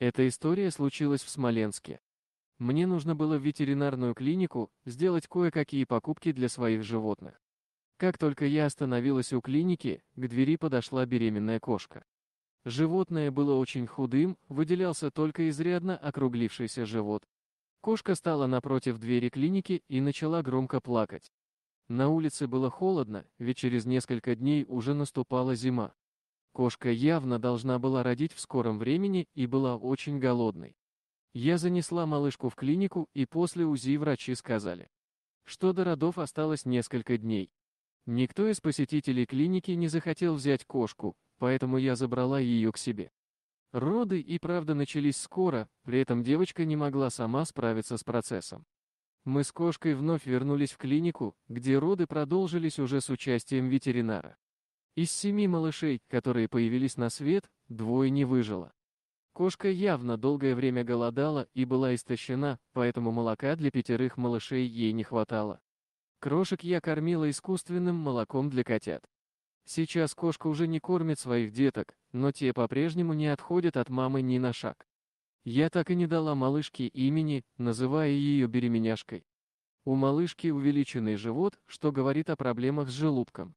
Эта история случилась в Смоленске. Мне нужно было в ветеринарную клинику сделать кое-какие покупки для своих животных. Как только я остановилась у клиники, к двери подошла беременная кошка. Животное было очень худым, выделялся только изрядно округлившийся живот. Кошка стала напротив двери клиники и начала громко плакать. На улице было холодно, ведь через несколько дней уже наступала зима. Кошка явно должна была родить в скором времени и была очень голодной. Я занесла малышку в клинику, и после УЗИ врачи сказали, что до родов осталось несколько дней. Никто из посетителей клиники не захотел взять кошку, поэтому я забрала ее к себе. Роды и правда начались скоро, при этом девочка не могла сама справиться с процессом. Мы с кошкой вновь вернулись в клинику, где роды продолжились уже с участием ветеринара. Из семи малышей, которые появились на свет, двое не выжило. Кошка явно долгое время голодала и была истощена, поэтому молока для пятерых малышей ей не хватало. Крошек я кормила искусственным молоком для котят. Сейчас кошка уже не кормит своих деток, но те по-прежнему не отходят от мамы ни на шаг. Я так и не дала малышке имени, называя ее беременяшкой. У малышки увеличенный живот, что говорит о проблемах с желудком.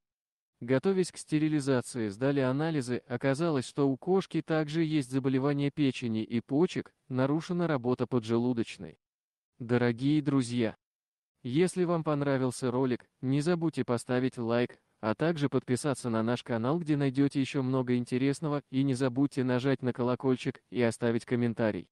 Готовясь к стерилизации, сдали анализы, оказалось, что у кошки также есть заболевание печени и почек, нарушена работа поджелудочной. Дорогие друзья, если вам понравился ролик, не забудьте поставить лайк, а также подписаться на наш канал, где найдете еще много интересного, и не забудьте нажать на колокольчик и оставить комментарий.